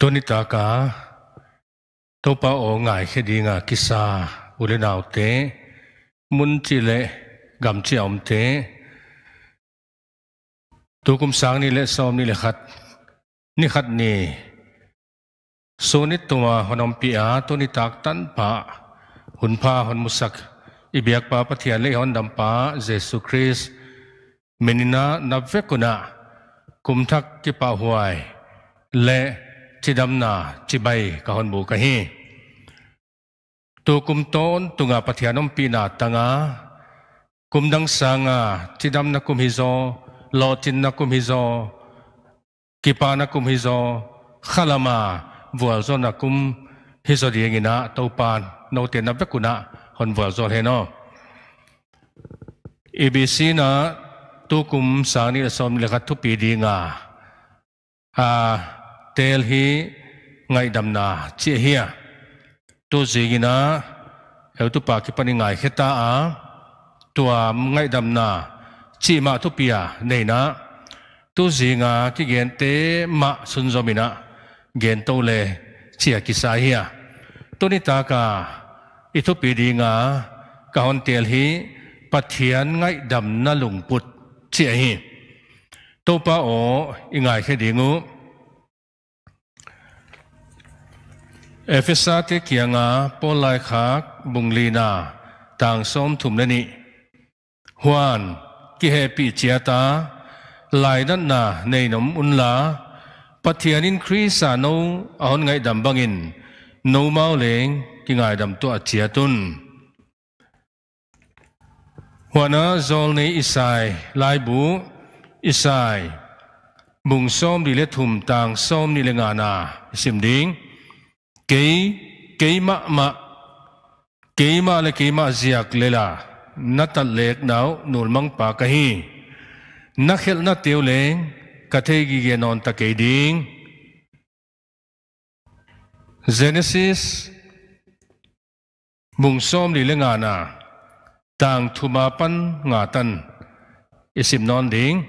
ตัวนิตากาตัวปาโอง่ายแค่ดีงากิซาอุเินาวเตมุนจิเลกัเจิอมเตตัวกุมสังนี่เลซ้อมนี่เลขัดนี่ขัดนี่โซนิตตัวหนอมปีอาตัวนิตากตันปาหุนพาหุนมุสักอิบยกปาปะเทียนเลหอนดัมปาเจสุคริสเมนินานับเวกุนาคุมทักกิปาหวยและ chỉ đâm na chỉ bay ka hon mu ka hi tu kum ton tunga pathianom pi na tanga kum dang sanga chỉ đâm na kum hi zo lo tin na kum hi zo ki pa na kum hi zo khalama vua zo na kum hi zo di ngina tàu pan nô no te na vekuna hon vua zo he no ABC e na tu kum sani là lekhat thu pi nga à tel hi ngai dam na che hi to zigina hel tu pa ki pani ngai kheta a tua ngai dam na chi ma tu pia nei na tu nga ki gen te ma sun zomina gen to le chia ki sa hi tu ni ta ka i tu pi nga ka hon tel hi pathian ngai dam na lung put chia hi tu pa o ingai khe dingu เอเฟซาเกเกียงาโปลายคากบุงลีนาต่างส้มถุมนนิฮวนกิเฮปิเจียตาลายดันนาในนมอุนลาปัทยานินครีสานอหอนไงดำบังอินนูมาเลงกิงดำตัวเจียตุนฮวนาโจลในอิสายลายบูอิสไยบุงส้มดีเลทุมต่างส้มนิเลงานาสิมดิง kế kế mạ mạ kế mạ là kế mạ giặc lê là nát tật lệch nào nổi măng bà cái hi nát khét nát tiêu lệ cả thế ghi ghé non ta kế điên Genesis mùng xóm đi lên ngà nà tang thu ma pan ngà tan isim non điên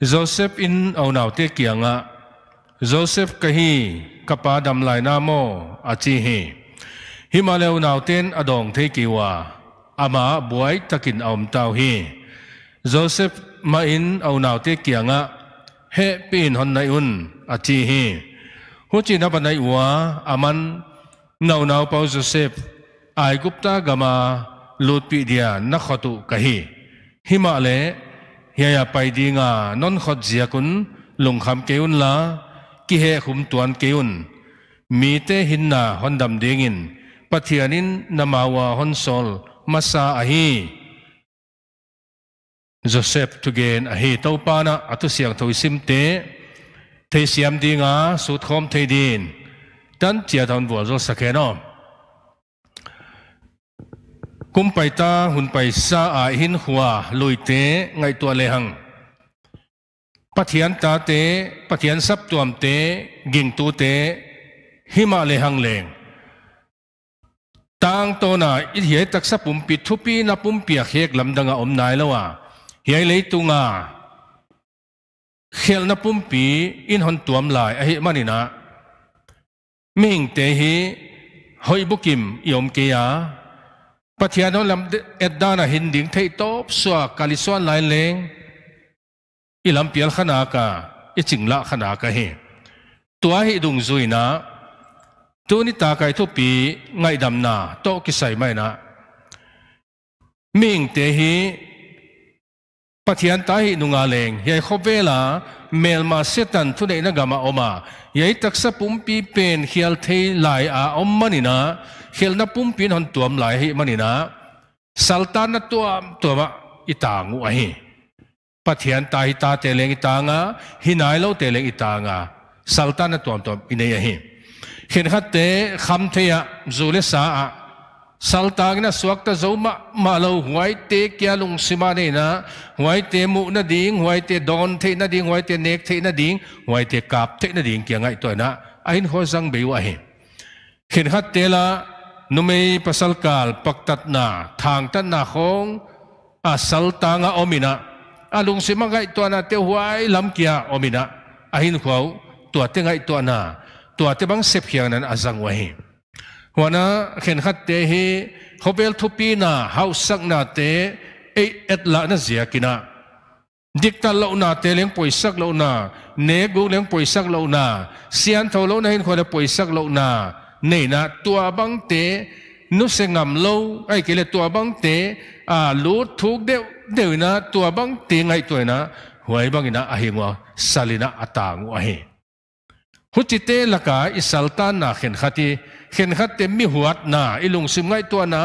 Joseph in ao nào tiết kiêng à Joseph cái hi กับปาดำลายนาโมอาจีฮีฮิมาเลวนาวเต้นอดองเทกิวาอามาบวยตะกินอมตาวฮีโจเซฟมาอินเอานาวเตเกียงะเฮปีนฮอนไนอุนอาจีฮีหัวจีนับนายอัวอามันนาวนาเปาโจเซฟไอกุปตากามาลูดปีเดียนักขตุกะฮีฮิมาเลเฮียไปดีงานนขดเจียกุนลงคำเกวุนลา ki he khum tuan keun mi te hinna hondam dingin pathianin namawa sol, masa ahi Joseph tugen ahi pana atu siang thoi sim te thei siam dinga su thom thei din tan chia thon bo zo sakeno kumpai ta hun pai sa a hin huwa loite ngai tua le hang ปะเถียนตาเตปะเถียนสับตัวมเตกิ่งตูเตหิมาเลหังเลงต่างตัวน่ะอิเหตักสับปุ่มปิดทุปีนับปุ่มเปียกเฮกลำดังอมนายแล้วว่าเฮเลยตุงาเขลนับปุ่มปีอินหันตัวมลายไอ้มันนี่นะมิ่งเตหิหอยบุกิมยอมเกียปะเถียนนลำเอ็ดดานะหินดิ่งเทยตบสวกาลิสวนลายเลง i lampial khana ka i chingla khana ka hi tua hi dung zui na tu ni ta kai thu pi ngai dam na to ki sai mai na ming te hi pathian ta hi nunga leng yai khovela mel ma setan thu nei na gama oma yai taksa pumpi pen khial thei lai a om manina khial na pumpin hon tuam lai hi manina saltan na tuam tuama itangu a hi pathian ta hi ta te nga hi nai lo nga saltana tom tom ine ya hi khen khat te kham the zule sa a saltang na suak ta ma ma lo huai te sima na huai te mu na ding huai te don the na ding huai te nek the na ding huai te kap the na ding kya ngai to na ain ho zang be wa hi khen la numei pasal paktat na thang na khong a saltanga omina à lùng sĩ mắc gậy te à lam hoài lắm kia ôm mina à hin khuẩu tuột tiếng gậy tuần à tuột tiếng băng xếp khiang nên à giang khen khát te hi hobel bel na hau na te ấy et la na zia kina dik ta na te leng poisak lo na ne gu leng poisak lo na sian thâu lâu na hin khuẩu là poisak lo na ne na tua bang te นุสงามเลาไอ้เกลตัวบางเตอาลูดทุกเดเดี๋ยวนะตัวบางเตไงตัวนะหวยบางนะอาเหงวสลินะอาตางวะเฮหุจิเตลกาอิสัลตานาเขนขัติเขนขัตมิหวดนาอิลุงซึมไงตัวนะ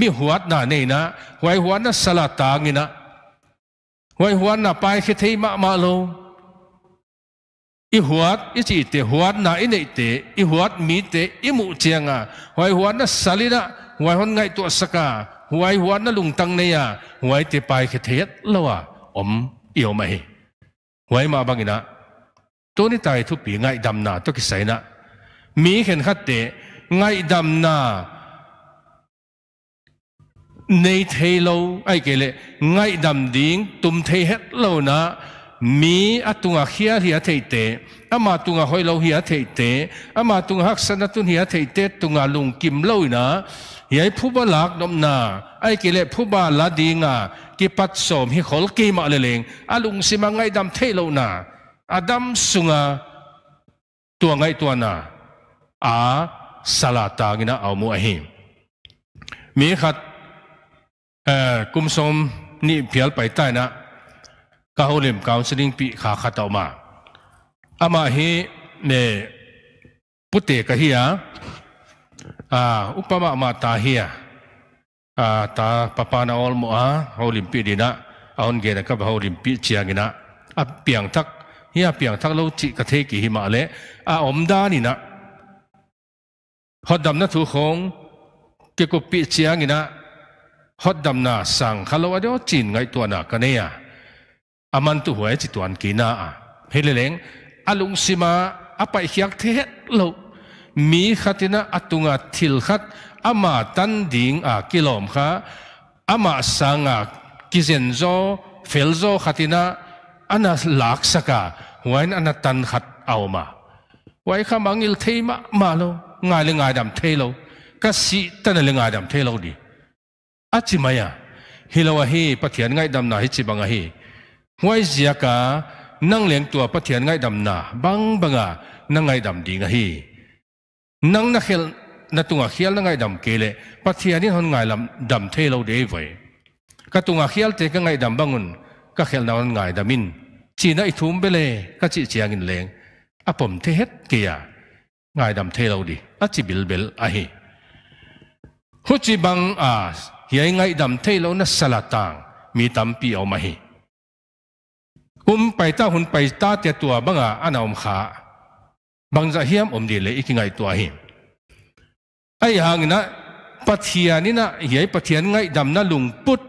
มิหวดนาเนนะหวยหวนะสลาตางินะหวยหวนะคิเทมะมาโล i huat i chi te huat na i nei te i huat mi te i mu chianga hoi huat na salina hoi hon ngai tu saka hoi huat na lung tang nei ya hoi te pai khe thiet lawa om yêu mai hoi ma bangina to ni tai thu pi ngai dam na to ki sai na mi khen khat te ngai dam na nei thei lo ai kể lệ ngai dam ding tum thei het lo na มีอาตุงหิยเฮียเทเตะอามาตุงห้อยเลาเฮียเทเตะอามาตุงหักสนตุนเฮียเทเตะตุงหลุงกิมเล่านะยัยผู้บาลักนมนาไอ้กิเลผู้บาลดดีงากิปัดสมฮิขอลกีมาเลงอาลุงสิมังไงดำเทเลานาอาดำสุงาตัวไงตัวนาอาสลาตางินะเอาโมัวหิมมีขัดเออคุมสมนี่เพียลไปใต้นะ Kahulim counseling pi kha khatau ma. Ama hi ne pute kahia ah upama mata hia ah ta papana ol mo ah haulim pi dina aun ge na ka haulim pi chiangina a piang tak hia piang tak lo chi ka the ki hi ma le a om da ni na hot dam na thu khong ke ko pi chiangina hot dam na sang khalo a do chin ngai tua na ka ne ya อามันตัวหัวจิตวันกินาอ่ะเฮเลเลงอาลุงสิมาอาไปเฮียกเทศโลมีขัดนะอตุงาทิลขัดอามาตันดิงอ่ะกิโลมค่ะอามาสังอ่ะกิเซนโซเฟลโซขัดนะอันนั้นลักษกะหัวนั้นอันนั้นตันขัดเอามาไว้ข้ามังอิลเทมามาโลง่ายเลยง่ายดำเทโลก็สิตันเลยง่ายดำเทโลดีอาจิมายาฮิลาวะฮีปะเทียนง่ายดำนาฮิจิบังอาฮี ngoài zia ka nang leng tua pathian ngay đầm na băng bang banga na ngai dam ding hi năng na khel na tunga khial na ngai dam kele pathian in hon ngai đầm dam the lo vậy các tung tunga khial te ngay đầm băng bangun các khel na ngay đầm in chỉ na ithum bele ka chi chiang in leng apom thế hết kia ngay đầm the lo di a chi bil bel a hi hu chi bang a hiai ngai dam the lo na salatang mi tam pi ao ma อุ้มไปเจ้าหุ่นไปตาเตียตัวบังอ่ะอันอมขาบังจะเฮียมอมดีเลยอีกไงตัวหิมไอ้หางนะปจเทียนี่นะเหี้ยปจเทียนไงดำนะลุงปุด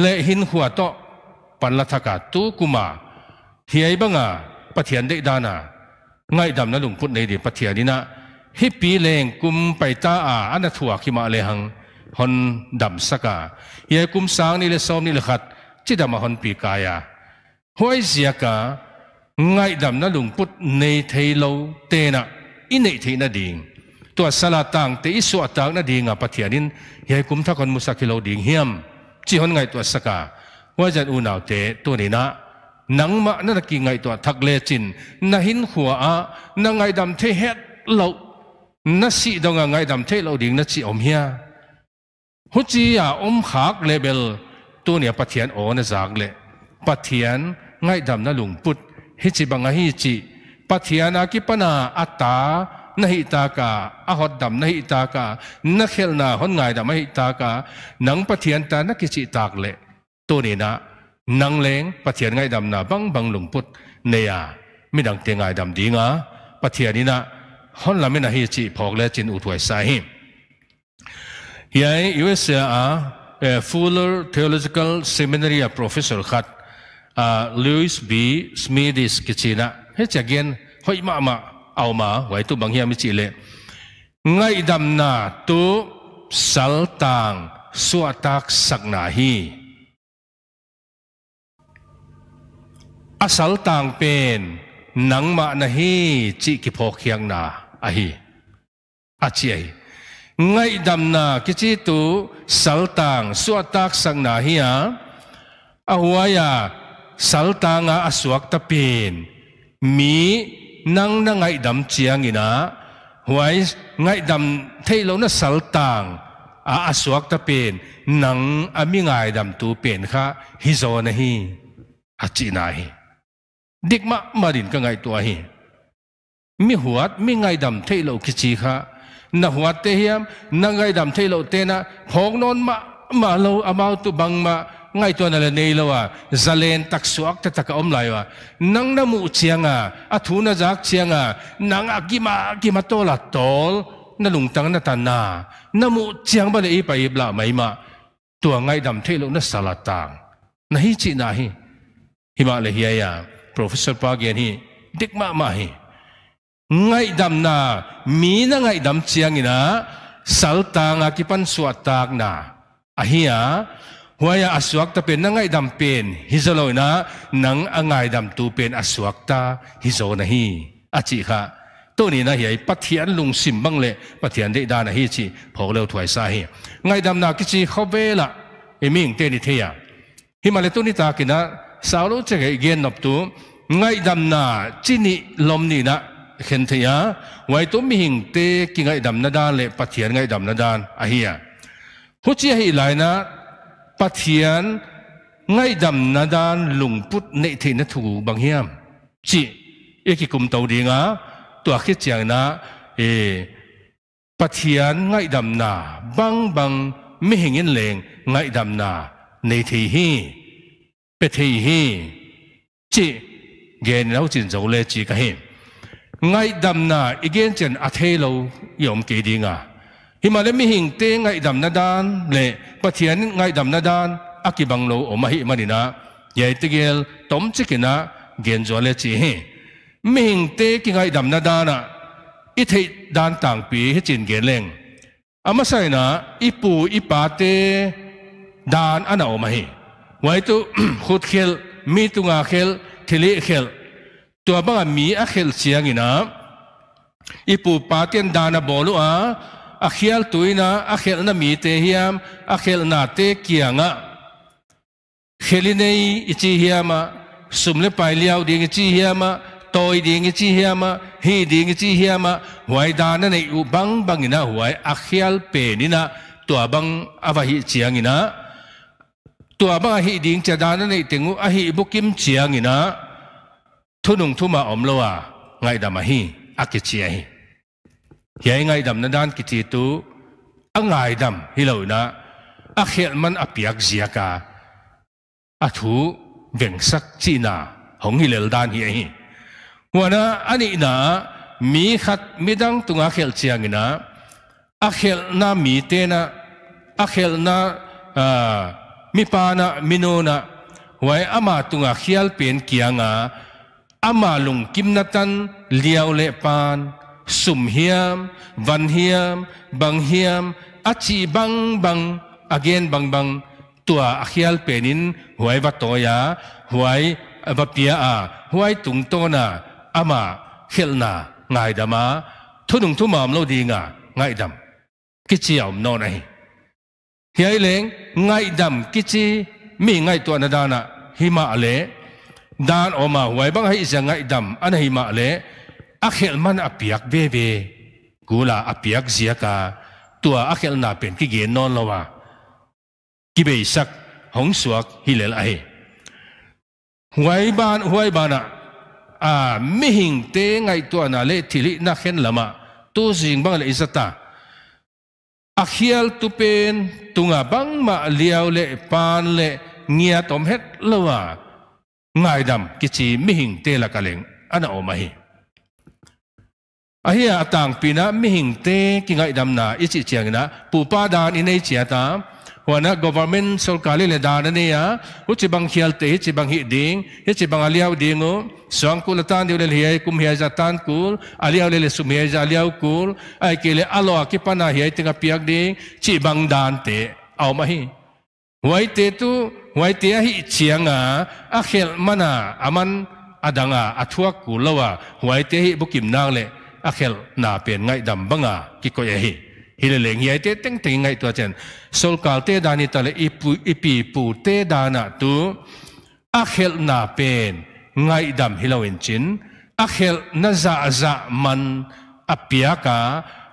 เละหินหัวโตปันละทกาตูกุมาเหี้ยบังอาปัจเทียนได้ดานาไงดำนะลุงปุดในดิปจเทียนี่นะฮิปีเลงกุมไปตาอาอันถั่วขิมาเลหังฮอนดำสกาเหี้ยกุมสางนี่เลยซ้อมนี่เลยขัดจิดำมาฮอนปีกายา hoi sia ka ngai dam na lung put nei thei lo te na i nei thei na ding tua sala tang te isu atak na ding a pathianin he kum thakon musakilo ding hiam chi hon ngai tua saka wa jan u naw te tu ni na nang ma na ki ngai tua thak le chin na hin khua a na ngai dam the het lo na si dong a ngai dam the lo ding na chi om hia hu chi a om khak level tu ni pathian o na zak le pathian ง่ายดำนะหลวงพุทธฮิจิบังฮิจิปัทยานากิปนาอัตตานหิตากาอหดดำนหิตากานักเคลนาหนง่ายดำนหิตากานังปัทยานตานักิจิตากเลตัวนี้นะ นังเลงปัทยานง่ายดำนาบังบังหลวงพุทธเนียไม่ดังเตียง่ายดำดีงาปัทยานี้นะ ฮอนลาไม่นาฮิจิพอกและจินอุทวยไซหิมยัยยูเอสเยอา Fuller Theological Seminary Professor ขัด À, Louis B. Smithis cái chị nè hết chả gen hoi mà mà ao mà vậy tu bằng hiam cái chị lệ ngay đầm na tu sal tang suat tak sak na hi asal tang pen nang ma na hi chi ki pho khiang na a hi a chi ai à à ngay đầm na cái chi tu sal tang suat tak sak na hi à a salta nga aswak tapin mi nang na ngai dam chiang ina huai ngai dam thei lo na saltang a aswak tapin nang ami ngay dam tu pen kha hi zo na hi a chi na hi dik ma marin ka ngay tua hi mi huat mi ngay dam thei lo ki chi kha na huat te hiam na ngai dam thei lo te na non ma ma lo amau tu bang ma ngai to na le wa zalen tak suak ta ta om lai wa nang namu mu chiang a a thu na jak nang a ki ma ki ma to la tol na lung tang na ta na na mu chiang ba le i pa ma tu ngai dam the lo na salatang na hi chi na hi hi ma le hi ya professor pa gen hi dik ma ma hi ngai dam na mi na ngai dam chiang ina saltang a ki pan suatak na ahia หัวยาอสวกตาเป็นนังไงดำเป็นฮิโซโลนะนังอังไงดำตูเป็นอสวกตาฮิโซนะฮีอาจิค่ะตัวนี้นะเฮี้ยปัทเทียนลุงสิมบังเลปัทเทียนได้ดานะฮีจีพอเร็วถวยสาเฮไงดำนาคิจีเขาเวละเอมิงเตนิเทียฮิมาเลตุนิตากินะสาวรู้จักเกียนนบตูไงดำนาจินิลมนี่นะเข็นเทียไว้ตัวมิหิงเตกิไงดำนาดานเลปัทเทียนไงดำนาดานอาเฮียหัวใจให้ไหลนะ pathian ngai dam na dan lung put nệ the na thu bang hiam ấy e ki tàu đi ngã tua khi chang na e pathian ngai dam na băng băng mi hingin leng ngai dam na nệ thi hi pe thi hi chị gen lo chin dầu le chị ka hi ngai dam na igen chen a the lo yom ngã dinga hi ma le mi hing te ngai dam na dan le pathian ngai dam na dan akibang lo o ma hi manina ye tigel tom chikina genjo le chi hi mi hing te ki ngai dam na dan a i thei dan tang pi hi chin gen leng ama sai na ipu ipate dan ana o ma hi wai tu khut khel mi tu nga khel thili khel tu abang mi a khel chiang ina ipu paten dana bolu a a khial tuina a khel na mi te hiam a khel na te kianga khelinei ichi hiama sumle pai liao ding ichi hiama toy ding ichi hiama hi ding ichi hiama huai dana nei u bang bangina ina huai a khial pe nina tua bang awa hi chiang ina tua bang hi ding cha dana nei tengu a hi bukim chiang ina thunung thuma omlowa ngai dama hi akichia hi hiai ngay dam na dan ki tu a ngay dam hi lo na a khel man a piak zia ka a thu veng sak chi na hong hi lel dan hi hi na anh na mi khát mi dang a khel chiang na a khel na mi te na a khel na mi pa na mi no na wai ama tunga khial pen kianga ama lung kim na tan le pan sum hiam van hiam bang hiam achi bang bang again bang bang tua akhial penin huai vatoya huai vapia a huai tungtona ama khelna ngai dama thunung thumam lo dinga ngai dam kichiam no nei hiai leng ngai dam kichi mi ngai tua na dana hima ale dan oma huai bang hai isa ngai dam an hima ale akhel khel man a piak ve ve kula a zia ka tua akhel na pen ki ge non lawa ki be sak hong suak hilel a huai ban huai bana a mi hing te ngai tua na le thili na khen lama tu jing bang le izata a tu pen tunga bang ma liao le pan le ngia tom het lawa ngai dam kichi mi hing te la leng ana o ma hi à hi à tàng mi hình tê kinh ngại đam na ít chị chàng na bù pa đàn in ấy chia ta hoàn á government sarkali le đàn này á hút chỉ bằng khial tê chỉ bằng hị điên hết chỉ bằng aliao điên ngô sáng cô là tan điều lên hiay kum hiay ra tan cô aliao lên sum hiay ra aliao cô ai kêu le alo kí pana hiay tiếng á piak ding chỉ bang đàn tê ao mà hi huay tê tu huay tê hi chiang á akhel mana aman adanga athuak kulawa huay tê hi bukim nang le akhel khel na pen ngai dam banga ki ko ye hi hi ye te teng teng ngai tu chen sol kal te dani tale ipu ipi pu te dana tu a na pen ngai dam hiloin chin a khel na za za man a ka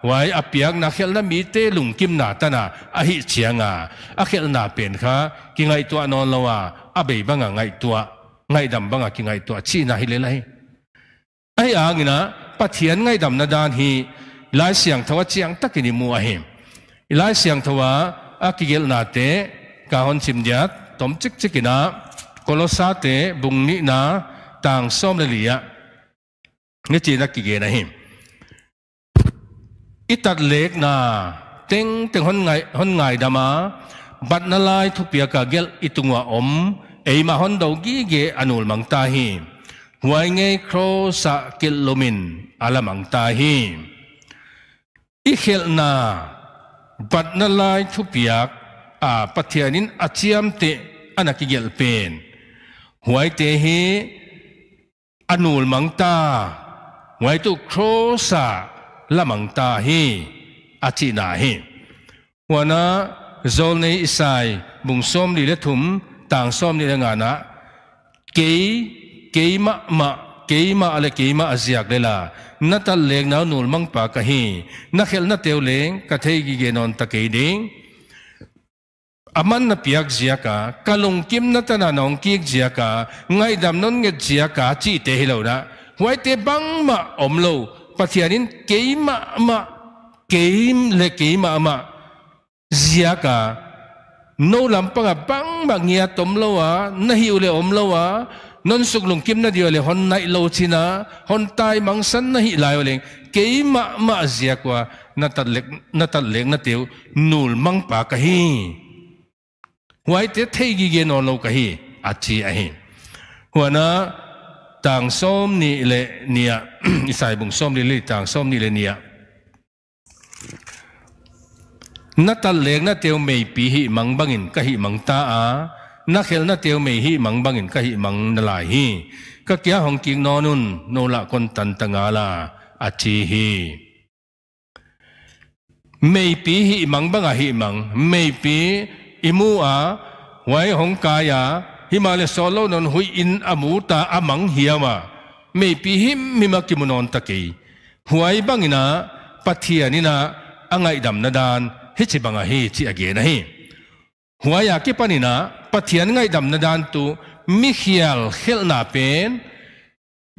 wai a piak na khel na mi te lung kim na ta na a hi chianga a khel na pen kha ki ngai tu non lawa a be banga ngai tu ngai dam banga ki ngai tu chi na hi le lai ai ang na ปัทเทียนง่ายดำนาดานฮีลายเสียงทว่าเจียงตักกินิมัวเห็มลายเสียงทว่าอากิเกลนาเตกาฮอนชิมยัดตมจิกจิกินาโคลซาเตบุงนินาต่างส้มเลลียนี่จีนักกิเกนะเห็มอิตัดเล็กนาเต็งเต็งฮอนไงฮอนไงดามาบัดนาลายทุกเปียกาเกลอิตุงวะอมเอมาฮอนดาวกีเกอนุลมังตาเห็ม Huay ngay khô sa kil lumin ala mang ta hi. Ikhil na bat na lai thu piak a pathianin achiam te anakigel pen. huay te hi anul mang ta. huay tu khô sa la mang ta hi achi na hi. Wana zol nei isai bung som li le thum tang som ni le ngana kei keima ma keima ale keima aziak lela na tal leng na nul mang pa ka na khel na teu leng ka thei gi ge non ta kei ding aman na piak ziaka kalung kim na ta na nong ki ziaka ngai dam non nge ziaka chi te hi lo na wai te bang ma om lo pathianin keima ma keim le keima ma ziaka no lampanga bang ma ngia tom lo wa na hi ule om lo wa non suk lung kim na diole hon nai lo china hon tai mang san na hi lai oleng ke ma ma zia kwa na tat lek na tat lek na teu nul mang pa ka hi huai te thei gi ge non lo ka hi a chi a hi huana tang som ni le nia isai bung som li li tang som ni le nia na tat lek na teu mei pi hi mang bangin ka hi mang ta a na khéo na teo mày hi mang bangin ka hi mang na lai hi ka kia hồng king no nun no la kon tan tanga la a chi hi mày pi hi mang banga hi mang mày pi imu a wai hong kaya himale solo non hui in ta amang hiama mày pi hi mima kimunon taki huai bangina pathianina angai dam na dan hi chi banga hi chi age na hi huaya ki panina pathian ngai dam na dan tu mikhial khelna pen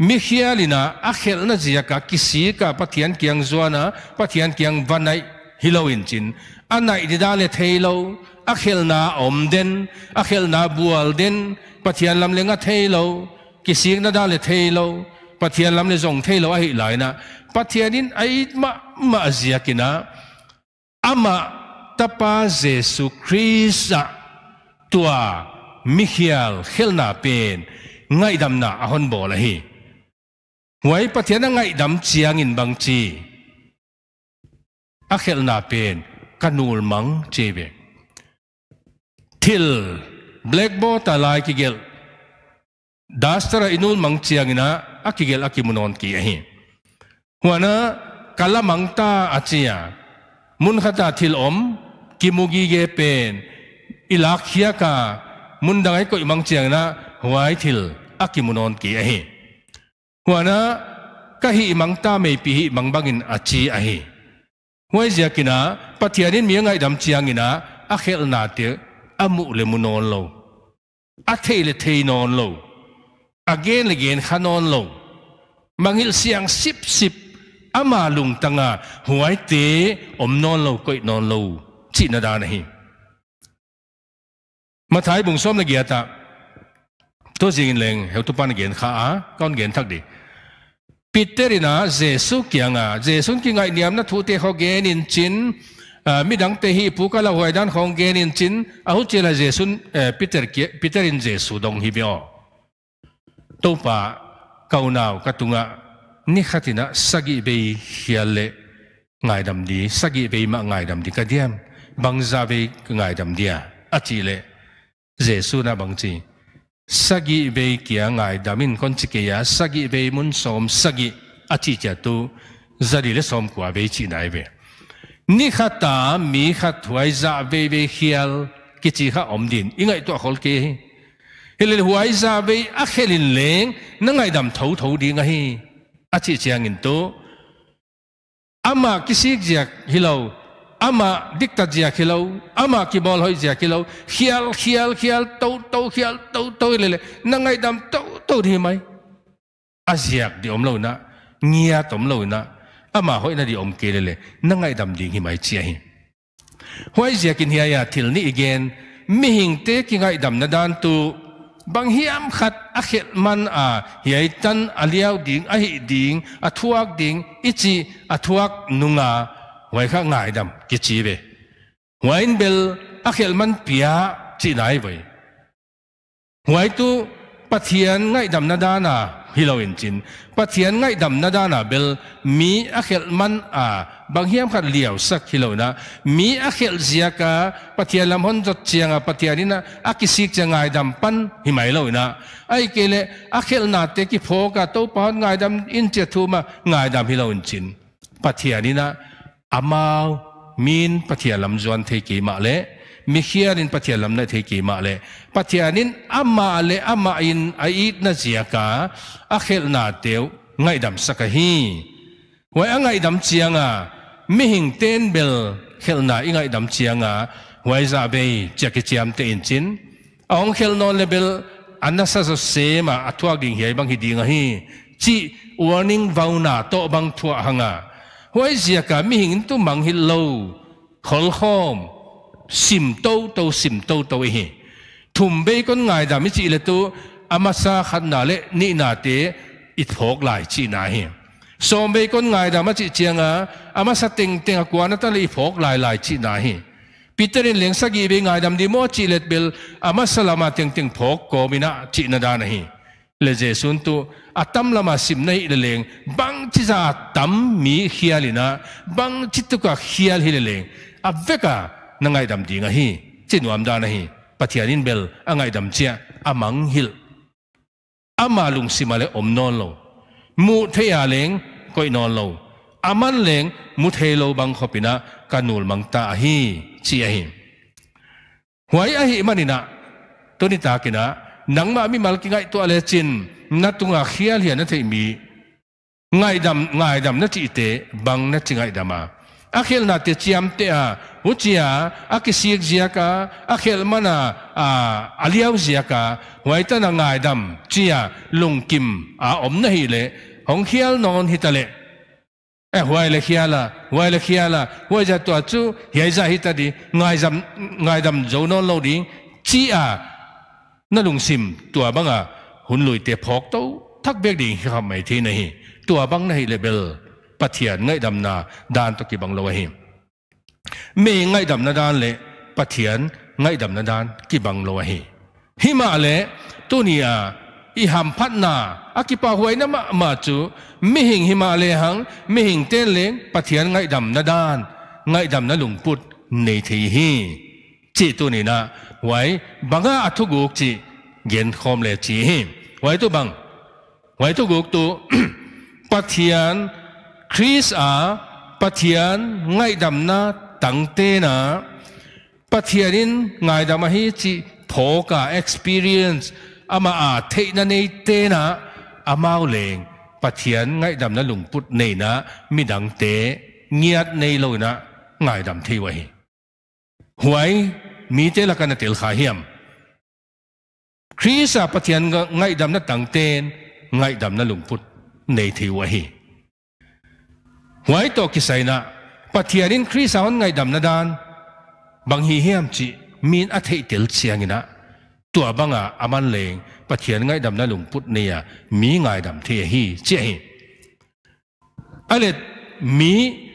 mikhialina a khelna ziaka kisi ka pathian kiang zuana pathian kiang vanai hiloin chin anai didale thailo a khelna omden a khelna bualden pathian lam lenga thailo kisik na dale thailo pathian lam le zong thailo a hi laina pathianin ai ma ma ziakina ama tapa Jesu Christa ตัวมิเชลเฮลนาเป็นง่ายดำนาอหอนบ่ละฮีหวยปะเทียนง่ายดำเชียงินบางจีอเฮลนาเป็นกนูลมังเจเวกทิลแบล็กบอตาลายกิเกลดัสตระอินูลมังเชียงินะอักิเกลอักิมุนอนกีฮีหัวนะกาลมังตาอาเชียมุนขตาทิลอมกิมุกิเกเป็น ilak hia ka mundang ai koi mang chiang na huai thil akimunon ki ahi huana kahi imang mang ta me pi hi mang bangin achi ahi huai zia kina pathianin miangai dam chiang ina a khel na te amu le munon lo a thei le thei non lo again again khanon lo mangil siang sip sip amalung tanga huai te om non lo koi non lo chi na mà thái bùng xóm là gì ta tôi xin lên hiểu tôi ban kiện khá á con kiện thật đi Peter na Jesus kia nga Jesus kia ngai niam na thu te ho gen in chin à, mi dang te hi pu kala hoi dan khong gen in chin a à, hu chela Jesus à, Peter kia Peter in Jesus dong hi bio to pa kau nau katunga ni khatina sagi be hiale ngai dam di sagi be ma ngai dam di kadiam bangza be ngai dam dia achile giê xu na bằng chi sagi ve kia ngai damin con chi kia sagi ve mun som sagi chi cha tu zari le som kwa ve chi nai ve ni ta mi khat huai za ve ve hial ki chi ha om din ingai to hol ke helin huai za ve a khelin leng na ngai dam thâu thâu đi ngai chi chiang in tu. ama kisik jak hilau ama dikta jia khilo ama ki bol hoi jia khilo khial khial khial to to khial to to le le na ngai dam to to ri mai a jia di om lo na ngia tom lo na ama hoi na di om ke le le na ngai dam ding hi mai chia hi hoi jia kin hi ya thil ni again mi hing te ki ngai dam na dan tu bang hiam khat a man a hiai tan aliao ding a hi ding a thuak ding ichi a thuak nunga ngoài khác ngại đầm cái chi về ngoài in bel akhel man pia chi nai vậy ngoài tu bắt hiền ngại đầm na na hi lo in chin bắt hiền ngại đầm na đa na bel mi akhel man à bằng hiểm khát liều sắc hi lo na mi akhel zia ka bắt hiền làm hon rất chiang à bắt hiền na akisik chiang ngại đầm pan hi mai lo na ai kể lệ akhel na te ki pho ka tàu pan ngại đầm in chết thu mà ngại đầm hi lo in chin bắt hiền na amao min pathia lam juan thei ki ma le mi khiarin pathia lam na thei ki ma le pathianin ama le ama in ait na ziaka a khel na teu ngai dam saka hi wai angai dam chianga mi hing ten bel khel na ingai dam chianga wai za be chaki chiam te in chin ong khel no level anasa so sema atwa ging hi bang hi dinga hi chi warning vauna to bang thua hanga hoi zia ka mi hing tu mang hi lo khol khom sim to to sim to to hi thum be con ngai da mi chi tu amasa khan na le ni na te i thok lai chi na hi som con ngai da ma chi chianga amasa ting ting kwa na ta le i phok lai lai chi na hi Peterin leng sagi be ngai dam di mo chi let bel amasa lama ting ting phok ko mina chi na da na hi À, là je sun tu atam lama sim nei le leng bang chi za tam mi khialina bang chi tu ka khial hi le leng aveka nangai dam dinga hi chinuam da na hi pathianin bel angai đam chia amang hil ama lung simale om non lo mu à leng koi non lo aman leng mu the lo băng khopi na canul mang ta hi chi hi huai à, a à, hi ta kia na nắng mà mi mal ki ngai to le chin na tunga khial hian na thei mi ngai dam ngai dam na chi te bang na chi ngai dama a khía na te chiam te a hu chia a ki siek zia ka a khel mana à, à, a aliau zia ka wai à, ta na ngai dam chia lung kim a om na hi le hong khial non hi ta le e huai le khiala huai le khiala huai ja to chu hiai za hi ta di ngai dam ngai dam zo non lo di chi นงซิมตัวบังอ่ะหุ่นลอยเตะพอกต้าทักเบียดดิ่งับไม่ที่ไหนตัวบังในเลเบลปะเทียนง่ายดำนาดานตะกี้บังเราหิมมีง่ายดำนาดานเลยปะเทียนง่ายดำนาดานกี่บังเราหิหิมาเลยตัวนี้อ่ะอีหำพัดนาอากิปาหวยนั่นมามาจูมิหิงหิมาเลยหังมิหิงเต้นเลงปะเทียนง่ายดำนาดานง่ายดำนาลุงปุดในทีฮีจีตัวนี้นะ vậy bằng á atu gục chỉ gen không lệ chỉ him vậy tu bằng vậy tu gục tu hiện Chris à hiện ngay đầm na tăng tê na in ngay đầm hi chỉ thổ cả experience ama à thế na này tê na amau leng hiện ngay đầm na lùng put này na mi đằng tê nghiệt này lôi na ngay đầm thi vậy huống มีเจลกันเตลขาเฮียมคริสาปเทียนก็ไงดำนั่ตังเตนไงดำนั่นลุงพุทธในทีวะฮีไว้ตัวกิสัยนะปเทียนินคริสาวันไงดำนั่นดานบางฮีเฮียมจีมีนอัฐิตตลเชียงนะตัวบังอ่ะอามันเลงปเทียนไงดำนั่นลุงพุทธเนียมีไงดำเทียฮีเจฮีอะไรมี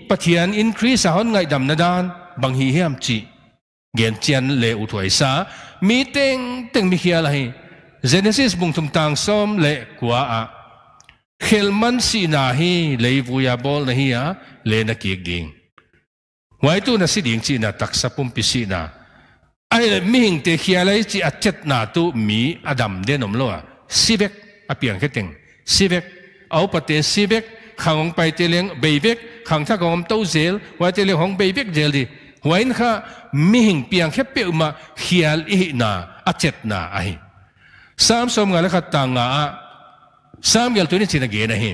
ปเทียนอินคริสาวันไงดำนั่นดานบางฮีเฮียมจีเกียนเจียนเลอุทวยสามีเต็งเต็งมิเฮียอะไรเจเนซิสบุงทุ่มตังสมเลกัวอาเฮลมันสีนาฮีเลยวุยาบอลนะเฮียเลนักเก่งดิ่งวัยตัวนั้นสิ่งที่น่าตักสับพุ่มพิสีนาไอ้เมิยงเตะเฮียอะไรจีอัจฉริยะตัวมีอาดัมเดนอมโลอาซีเบกอาเปียงแคเต็งซีเบกเอาปฏิสิซเบกขังไปเจริงเบย์เบกขังท้าของเต้าเซลวัยเจริงของเบย์เบกเจลดีวันข้ามิหิงเปียงแค่เปียวมาเขียลอีน่าอาเจ็ดน่าไอสามสมงานแล้วข้าต่างอ่ะสามเกลตัวนี้สินะเกนะเฮ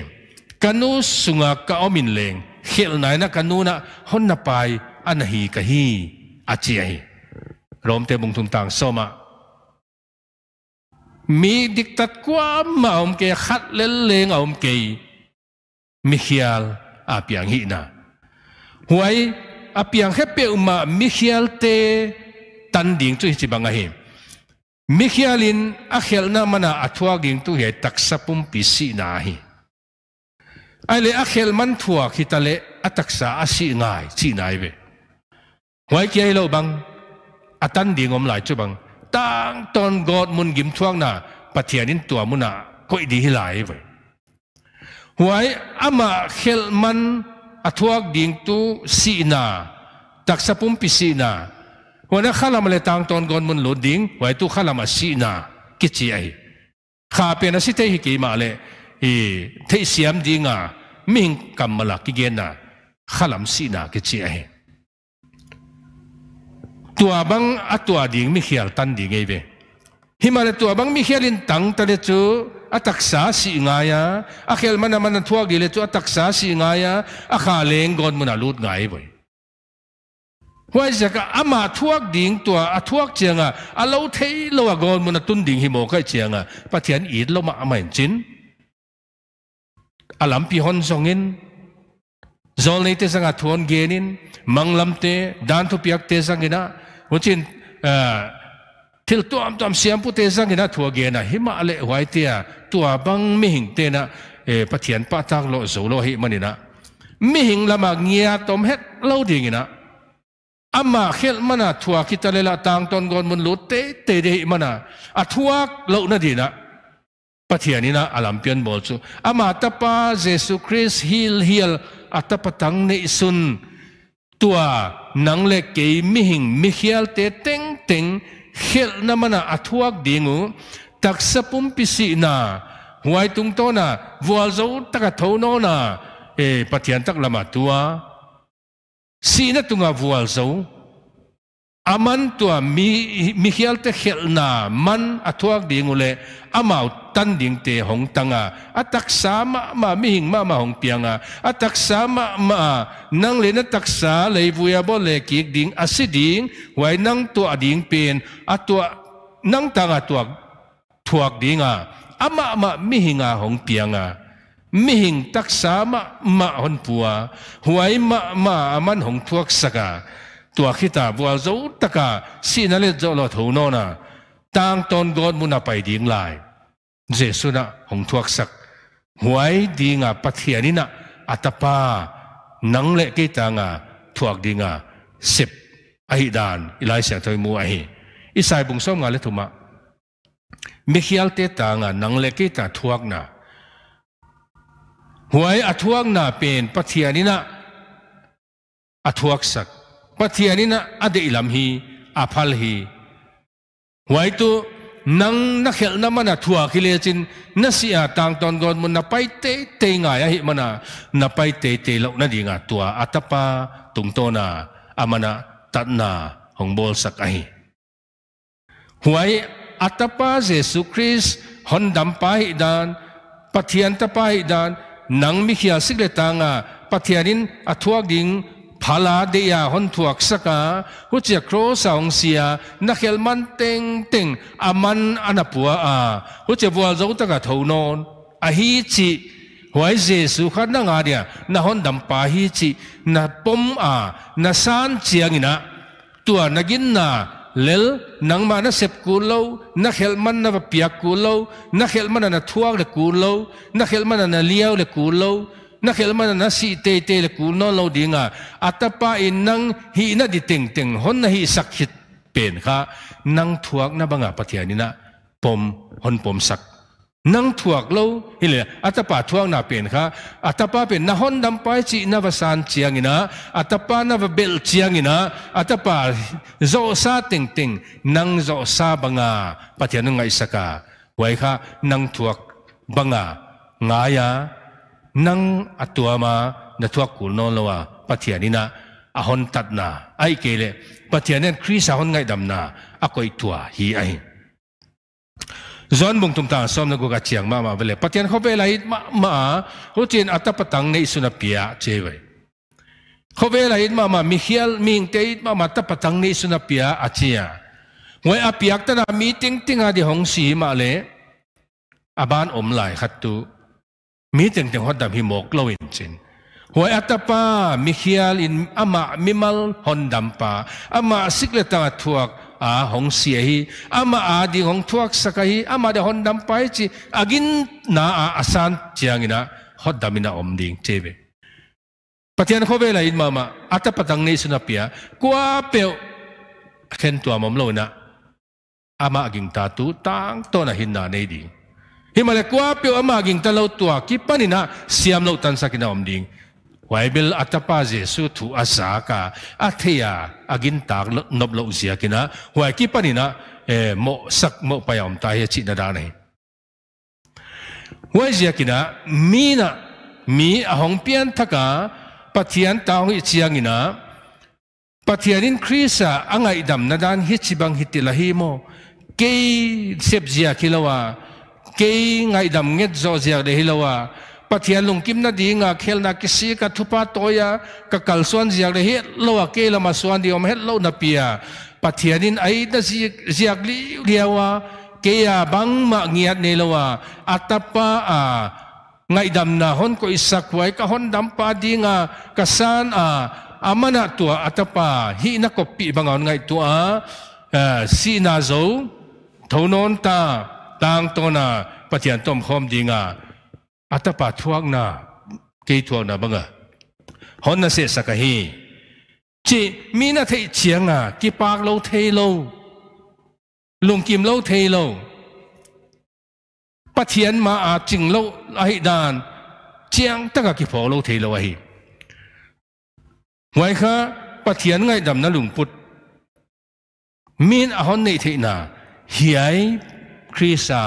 กันนู้สุงาก้ามินเลงเขียลไหนนะกันนู้นะฮอนนับไปอันหีกะฮีอาเจียรวมเตบุงทุนต่างสมะมีดิกตัดความมาอมเกขัดเล่นเลงอมเกมิเขียลอาเปียงฮีน่าหวย apiang hepe uma Michael te tan ding chu chi banga hi Michaelin akhel na mana athwa ging tu he taksa pum pi si na hi ale akhel man thua khi ta le ataksa asi ngai chi nai ve wai kia lo bang atanding om lai chu bang tang ton god mun gim thuang na pathianin tua muna koi di hi lai ve wai ama khel man athuak ding tu si na taksa pumpi si na wana khalam le tang ton gon mun lo ding tu khalam a si na kichi ai kha pe na si te hi ki ma le e te siam ding a ming kam mala ki gen na khalam si na kichi ai tua bang atua ding mi khial tan ding ei ve himale tua bang mi khialin tang tale chu ataksa si ngaya akhel mana mana thua gile chu ataksa si ngaya akha leng gon mun alut ngai eh, boi huai zaka ama thuak ding tua a thuak chianga a lo thei lo a gon mun tun ding hi mo kai chianga pathian it lo ma amain chin alam pi hon songin zol nei te sanga thon genin manglam te dan thu piak te sangina huchin eh, thil tuam tuam siam pu te zang ina thua ge na hima le huai te a tua bang mi hing te na e pathian pa tak lo zo lo hi manina mi hing lama ngia tom het lo ding ina ama khel mana thua la tang ton gon mun lut te te de mana a thua lo na dina pathianina alampian bol chu ama tapa jesu christ hil hil atapatang ne sun tua nangle ke mi hing mi khial te teng teng khel na mana athuak dingu taksa pum pisi na huai tung to na vual zo taka tho no na e pathian tak lama tua si na tunga vual zo aman tua mi mi hial te hel na man atuak ding ule amau tan ding te hong tanga atak sama ma mi hing ma ma hong pianga atak sama ma nang le na taksa le vuya bo le kik ding asiding wai nang tu ading pin atua nang tanga tuak thuak dinga ama ma mi hinga hong pianga mi taksa ma ma hon pua huai ma ma aman hong thuak saka ตัวขี้ตาบัวโจตะกาสีนั่นเลยโจลถูนน่ะต่างตนกอนมุนไปดิ่งลายเจสุนะหงทวกสักหวยดีงาปัทเทียนินะอัตปานังเละกิตางาทวกดีงาสิบไอดานอิไลเสียงทอยมัวหออิสายบุงส้มงาเลทุมะมิขคอัลเตตางานังเล็กิตาทวกนะหวยอัทวกนะเป็นปัทเทียนินะอัทวกสัก pathianina ade ilam hi aphal hi waitu nang na khel na mana thua khile chin na sia tang ton gon mun na pai te te nga ya hi mana na pai te te lo na dinga tua atapa tungtona amana tatna hongbol sak ahi huai atapa jesu christ hon dam pai dan pathian ta pai dan nang mi khia sikle tanga pathianin athuaging paladeya hontuak saka hutya krosa ongsia nakelman teng teng aman anapua a hutya bual zo taka thonon a hi chi huai jesu khat na nga dia na hon dam pa hi chi na pom a na san chiang ina tua nagin na lel nang ma na sep ku lo na khelman na piak ku lo na khelman na thuak le ku lo na khelman na liaw le ku lo na kelman na si te te kuno lo di nga atapain nang hi di ting ting hon na hi sakit pen ka nang thuak na banga pathiani na pom hon pom sak nang thuak lo hile atapa thuak na pen ka atapa pen na hon dam pai chi na vasan chiangina atapa na va bel chiangina atapa zo sa ting ting nang zo sa banga pathian nga isaka wai kha nang thuak banga ngaya nang atua ma na thua kul non lowa pathiani na a hon tat na ai kele pathianen krisa hon ngai dam na a koi tua hi ai zon bung tum ta som na go ga chiang ma ma vele patian kho ve lai ma ma rutin atapatang nei suna pia che vai kho ve lai ma ma mi ming te ma ma tapatang nei suna pia achia ngoi apiak ta na meeting tinga di hong si ma le aban om lai khat tu มีแต่งหัวดับิมกลวินจินหัวอัตปามิเคียลินอามามิมลฮอนดัมปาอามาสิกเลตังทวกอาหงเสียฮีอามาอาดีหงทวกสักฮีอามาเดฮอนดัมไปจิอากินนาอาอาสันเจียงินะฮอดดัมินาอมดิงเจเบปัจจัยเขาเวลาอินมามาอัตปาตังนี้สุนับยากว่าเปียวเข็นตัวมอมโลนะอามากิงตาตูตังตัวนะหินนาเนดี himale kwa pio ama ging tua ki siam lo tan sakina om ding Bible atapa Jesu tu asaka athia agin tak nob lo zia kina wai kipanina eh, mo sak mo payam ta he chi na da nei wai zia kina mi na mi ahong pian thaka pathian taung i chiangina patianin krisa angai idam na dan hi chibang hitila hi mo ke sep zia kilawa ke ngai dam nge zo zia de hilowa à. pathian lung kim na đi dinga khelna kisi ka thupa toya ka kalsuan zia de he lowa ke lama suan đi om het lo na pia pathianin ai na zi ziak li liawa ke ya bang ma ngiat ne lowa atapa a ngai dam na hon ko isakwai ka hon dam pa dinga kasan a amana tua atapa hi na kopi bangon ngai tua si à, na zo thonon ta ตังตัวน่ะปัจฏิญต้มคอมดีงาอัตปาทวกน่ะกี่ทวกน่ะบังเอหอนนาเสสกะฮีจีมีนาเทียเฉียงอ่ะกีปากเราเทโลลุงกิมเราเทโลปัจฏิญมาอาจิงเราไอ้ดานเฉียงตั้งกี่พอเราเทโลไอ้ไว้ค่ะปฏิญไงดำน่ะลุงปุตมีนอ่ะฮอนในเทน่ะเฮียคริสา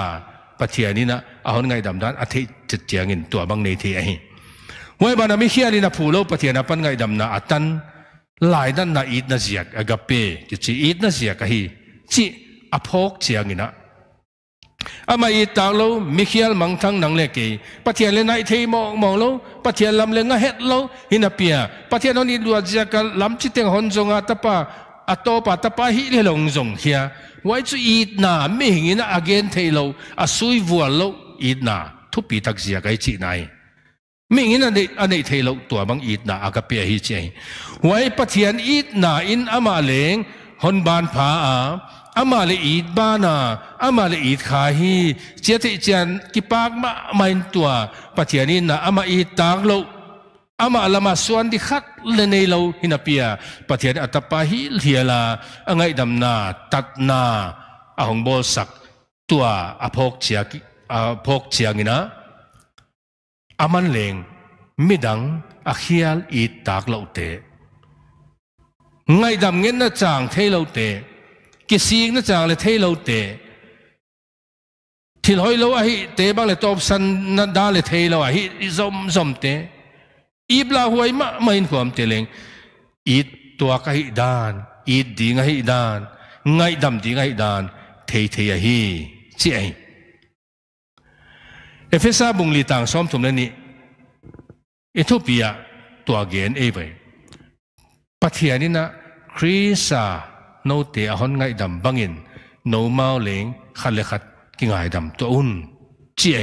ปะเทียนี่นะเอาไงดำนั้นอาทิตย์จิตเจียงินตัวบางในทีไอ้ไว้บานามิเขียนี่นะผู้เล่าปะเทียนะปันไงดำนะอัตันหลายนั่นนะอีดนะเสียกอากาเปกิจอีดนะเสียกะฮีจีอภกเจียงินะอามาอีตาโลมิเขียลมังทังนังเลกีปะเทียนเลนไอเทมองมองโลปะเทียนลำเลงะเฮ็ดโลหินาเปียปะเทียนนนี่ดัวเจียกะลำจิเตงฮอนจงอาตปา to atopa tapa hi le long zong hia wai chu i na mi hing na again thei lo a sui vua lo i na thu pi tak zia kai chi nai mi hing na nei anei thei lo tua bang i na aga pe hi chi wai pathian i na in ama leng hon ban pha a ama le i ba na ama le i kha hi che te chan ki pak ma main tua pathian in na ama i tak lo ama lama suan di khắc lên nay lâu hina pia pathian atapa hi hiala angai dam na tat na ahong bol sak tua apok chia apok chiangina aman leng midang akhial i tak lo te ngai dam ngen na chang thei lo te ki sing na chang le thei lo te thil hoi lo a hi te bang le top san na da le thei lo a hi zom zom te อีบลาหวยมะไม่ความเจริญอีตัวกใหดานอีดีง่ายดานง่ายดำดีง่ายดานเทเทียฮีเชีเอเอฟซาบุงลีต่างสมทุนนี้อิทุปียตัวเกนเอไปปัจจัยนี้นะคริสาโนเตอฮอนง่ายดำบังอินโนมาเลงขัลขัดกิง่ายดำตัวอุนเชีเอ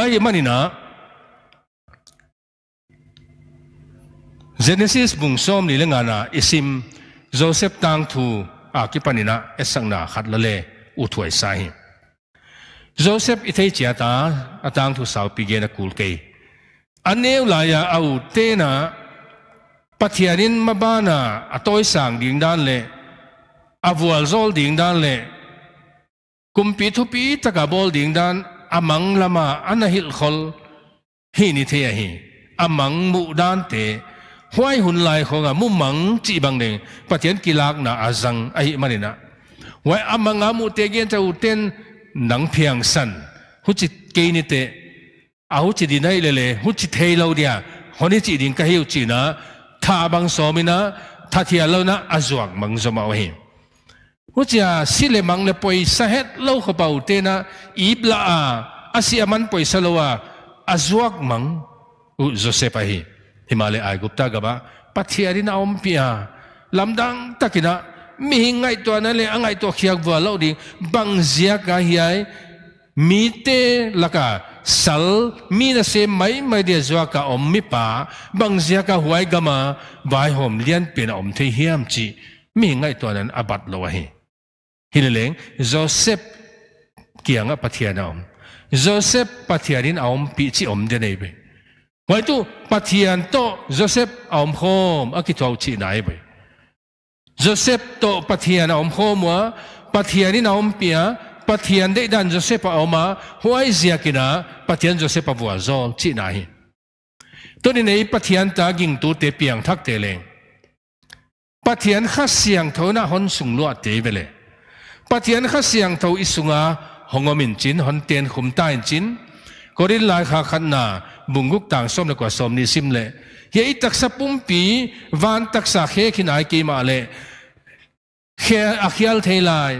duaymanina Genesis bung bungsom ni na, isim Joseph tang thu akipanina à, esangna khatlale uthuai sahi Joseph chia chiata atang thu sau pigena kulke aneu laya au à, à, tena pathianin mabana atoi sang ding dan le avual zol ding dan le kumpi thu pi taka bol ding dan amang lama ana hil khol hi ni the hi amang mu dan te hoai hun lai kho ga mu mang chi bang ne pathian kilak na azang ai manina wai amang amu te gen ta uten nang phiang san hu chi ke ni te a hu chi dinai le le hu chi thei lo dia honi chi din ka hiu chi na tha bang so mina tha thia lo na azuak mang zo ma hi mang sa 我讲西勒芒勒贝萨黑老和宝德呢，伊布拉啊，阿西阿曼贝萨罗啊，阿卓芒，乌约瑟巴希，希马勒埃古塔噶吧，巴提阿里那翁皮啊，lâm đăng ta kì na, om pia, mi ngay tua na le ngay tua khiak vua lau ding bang zia ka hiai, mi te laka sal mi na se mai mai dia zua ka om mi pa bang zia ka huai gama vai hom lian pin om the hiam chi mi ngay tua nan abat lo hi hi le leng joseph kianga pathian om joseph pathianin om pi chi om de nei be ngoài tu pathian to joseph om khom a ki thau chi nai be joseph to pathian om khom wa pathianin om pia pathian de dan joseph om ma huai zia kina pathian joseph wa zol chi nai tôi đi này bắt ta ging tu tế piang thắc tế leng. bắt thiên khát siang thấu na hôn sung loa tế về lên pathian kha siang tho isunga hongomin chin hon ten khum ta in chin korin lai kha khan na bunguk tang som le kwa som ni sim le ye i taksa pumpi van taksa khe khin ai ki ma le khe akhial thei lai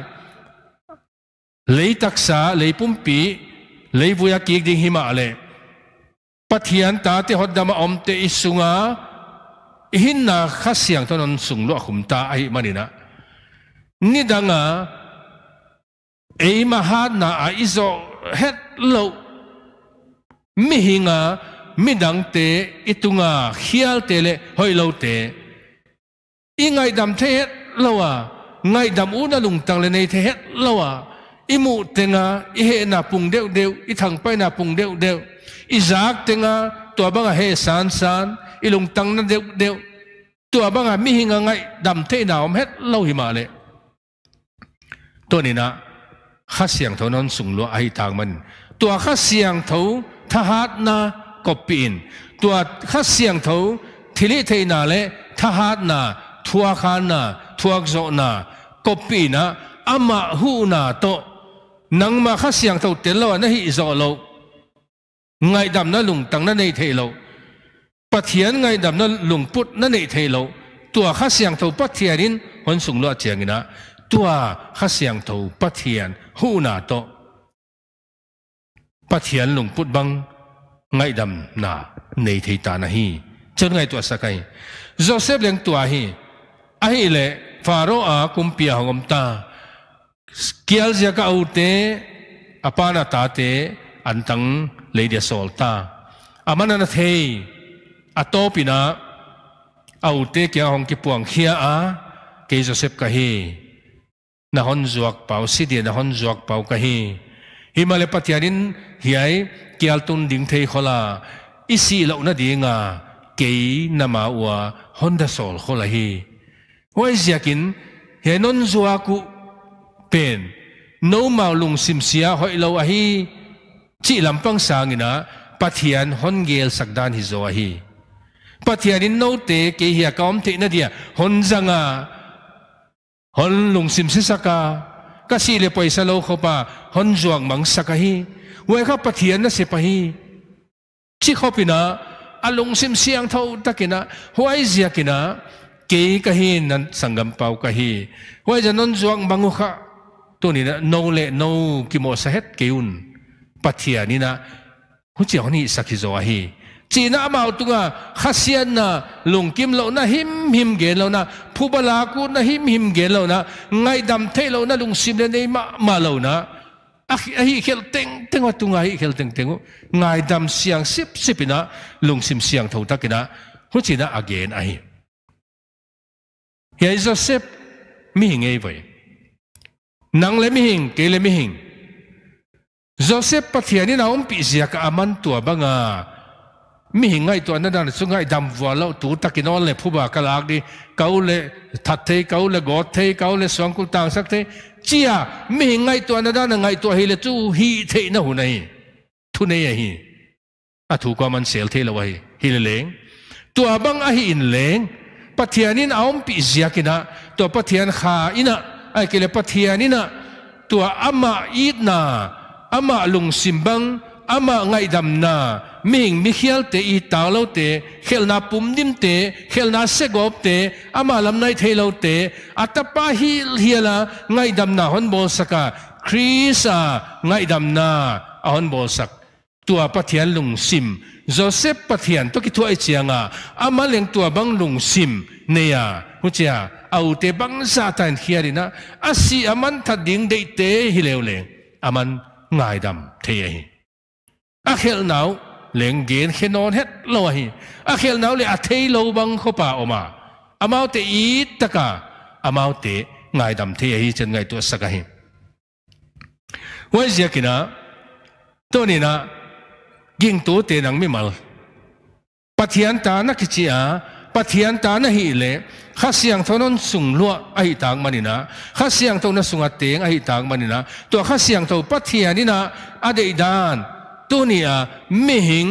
lấy taksa lấy pumpi lấy vui ki ding hi ma le pathian ta te hot dama om te isunga hinna sung tonon khum ta ai manina nidanga ấy mà ha na à iso hết lâu mi hinga mi dang te itunga khial te le hoi lâu te i ngai dam the hết lâu à ngai dam u na lung tang le nei the hết lâu à i mu te nga i he na pung deu deu i thang pai na pung deu deu i zak te nga tua bang he san san i lung tang na deu deu tua bang mi hinga ngai dam the na om hết lâu hi ma le to nè na khá siang thấu non sung lúa ai thang mình tua khá siang thấu tha hát na copyin tua khá siang thấu thì lý thế na lệ tha hát na thua khá na thua rõ na copy na ama hu na to nang ma khá siang thấu tiền lâu anh hi rõ lâu ngay đầm na lùng tăng na này thế lâu bắt hiến ngay đầm na lùng put na này thế lâu tua khá siang thấu bắt hiến hòn sung lúa chiang na ตัวข้าเสียงถูปะเทียนหูนาโตปะเทียนหลวงพุทธบังไงดำนาในทีตานะฮีจนไงตัวสักไงโจเซฟเลี้ยงตัวฮีไอ้เละฟาโรอาคุมเปียของตาเกียลเจกเอาเตอปานาตาเตอันตังเลเดียโซลตาอามันนัทเฮอโตปินาเอาเตเกียของกิปวงเฮียอาเกยโจเซฟกะฮี na hon zuak pau si dia na hon zuak pau ka hi hi male patianin hi ai kial tun ding thei khola isi lo na dinga ke nama wa honda sol khola hi hoi ziakin he non zuaku pen no mau lung sim sia hoi lo a hi chi lampang sangina pathian hon gel sakdan hi zo a hi pathianin no te ke hi akaum te na dia hon zanga hon lung sim si saka kasi le paisa lo ko pa hon juang mang saka hi we ka pathian na si pa hi chi khopina alung sim siang thau takina huai zia kina ke ka hi nan sangam pau ka hi huai janon juang mangu kha tu ni na no le no ki mo sa het keun pathianina hu chi honi sakhi zo hi chỉ na mau tung à khát xiên na lùng kim lâu na him him ghé lâu na phu ba la cu na him him ghé lâu na ngay đầm thế lâu na lùng sim lên đây mà mà lâu na ahi khel teng teng wa tung ahi khel teng teng ngay đầm siang xếp xếp na lùng sim siang thâu ta na hút chỉ na again ahi hiện xếp mi hình ấy vậy nang le mi hình kê le mi hình Joseph pathiani na ông bị giặc aman à tua banga mi hi ngai to na dan su ngai dam wa lo tu takin on le phuba kalak di kau le that the kau le got the kau le song ku tang sak the chia mi hi ngai to na dan ngai to hi le tu hi the na hu nei thu nei hi a thu ko man sel the lo wa hi hi le leng tu abang a hi in leng pathianin aum pi ziakina to pathian kha ina ai kele pathianina tu ama itna ama lung simbang ama ngai na mình mi khial te i ta lo te khel na pum nim te khel na se gop te ama lam nai thei lo te atapa hi hiala ngai dam na hon bol saka krisa ngai dam na hon bol sak tua pathian lung sim joseph pathian to ki thua chianga ama leng tua bang lung sim neya huchia au te bang sa tan Khiari Na asi aman thading dei te hileu leng aman ngai dam thei a khel nào leng gen khi non het lo hi à, khi nào nau le a thei lo bang kho pa à, amau à, te ít taka amau à, te ngai dam the hi chen ngai tu saka hi wa zia kina to ni na ging tu thế năng mi mal hiền ta na ki chi a hiền ta na hi le khá siang thâu non sung lúa ai tang mani na khá siang thâu na sunga tiếng ai tang mani na tua khá siang thâu hiền ni na ade dan ตัวนี้ไม่หิง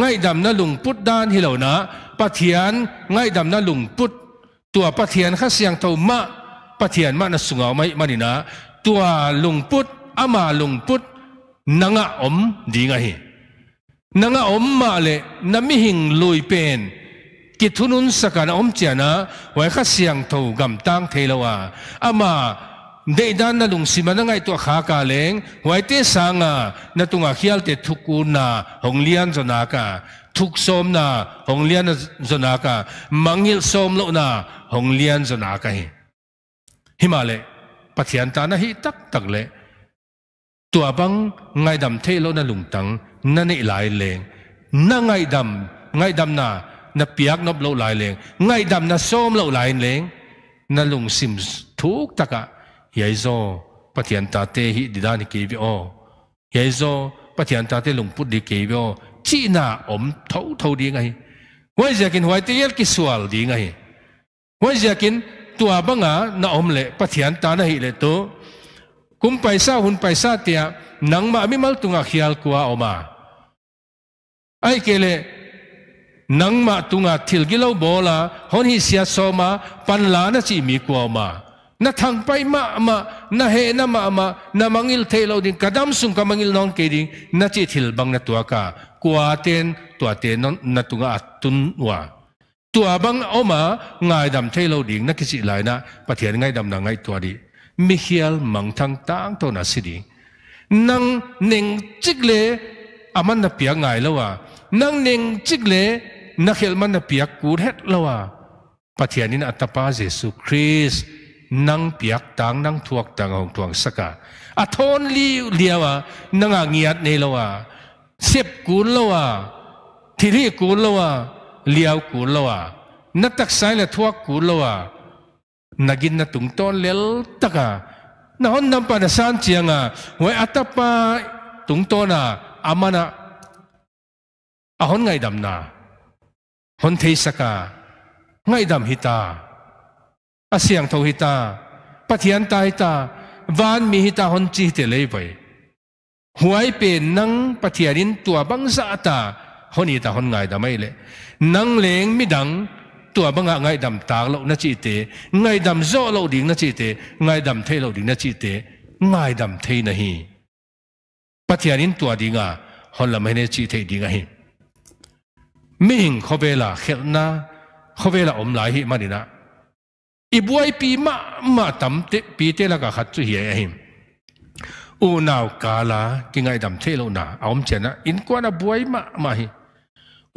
ง่ายดำนะลุงพุทธด้านฮิหลนะปะเทียนง่ายดำนะลุงพุทธตัวปะเทียนข้าเสียงเท่ามะปะเทียนมะนะสุงเอาไม่มานี่นะตัวลุงพุทธอามาลุงพุทธนังอมดีไงฮนังอมมาเลยนั่นไม่หิงลุยเป็นกิทุนุนสกันอมเจนะไว้ข้าเสียงเท่ากำตั้งเทลวะอามา de dan na lung sima na ngai to kha ah, ka leng huai te sanga na tunga khial te thuku na hong lian zona ka thuk som na hong lian zona ka mangil som lo na hong lian zona ka hi himale pathian ta na hi tak tak le tua bang ngay dam the lo na lung tăng, na nei lai leng na ngay dam ngay dam na na piak nop lo lai leng ngay dam na som lo lai leng na lung sim thuk taka ยายโซปะเทีนตาเตหิดิดานิเกวิโอยายโซปะเทีนตาเตลวงพุทธิเกวิโอจีน่าอมเท่าเท่าดีไงวัาจะกินหวยเตีอลกิสวลดีไงวัาจะกินตัวบังอาหน้าอมเละปะเทีนตาหน้าหิเลตัคุมไปซาหุนไปซาเตียนังมาไม่มาตุงาขียลกัวออมาไอ้เกลนังมาตุงาทิลกิเลาโบลาฮอนฮิเสียโซมาปันลานะจีมีกัวมา na thang pai ma ma na he na ma ma na mangil the lo din kadam sung ka mangil non ke ding na chi thil bang na tua ka kwa ten tua te non na tunga atun wa tua bang oma ngai dam the lo ding na kisi lai na pathian ngai dam na ngai tua di mi mang thang tang to na si ding nang ning chik le aman na pia ngai lo wa nang ning chik le na khel man na pia kur het lo wa pathianin atapa jesu christ nang piak tang nang thuak tang hong thuang saka a thon li liawa nanga ngiat nei lowa sep kun lowa thiri kun lowa liaw kun lowa na tak sai la thuak kun lowa nagin na tung ton lel taka na hon nam pa na san chianga we atapa tung tona amana a hon ngai dam na hon thei saka ngai dam hita อาเสียงทวิตาปฏิทัยนตายตาวานมีหิตาหนจีเตเลยไปหวยเป็นนังปฏิทัยนินตัวบังสาตาหนีตาหนไงดำไม่เลย นังเลงไม่ดัง ตัวบังไงดำตาเราหน้าจีเตไงดำโจเราดิ่งน้าจีเตไงดำเทเราดิ่งน้าจีเตไงดำเทนะฮีปฏิทัยนินตัวดิ่งอ่ะหนละไม่เนจีเตดิ่งอ่ะฮีมิ่งเขาเวลาเข็นนะเขาเวลาอมหลายฮีมาดินะ i buai pi ma ma tam te pi te la ka khat chu hi a him u nau ka la ki ngai dam the lo na aom chen na in kwa na buai ma ma hi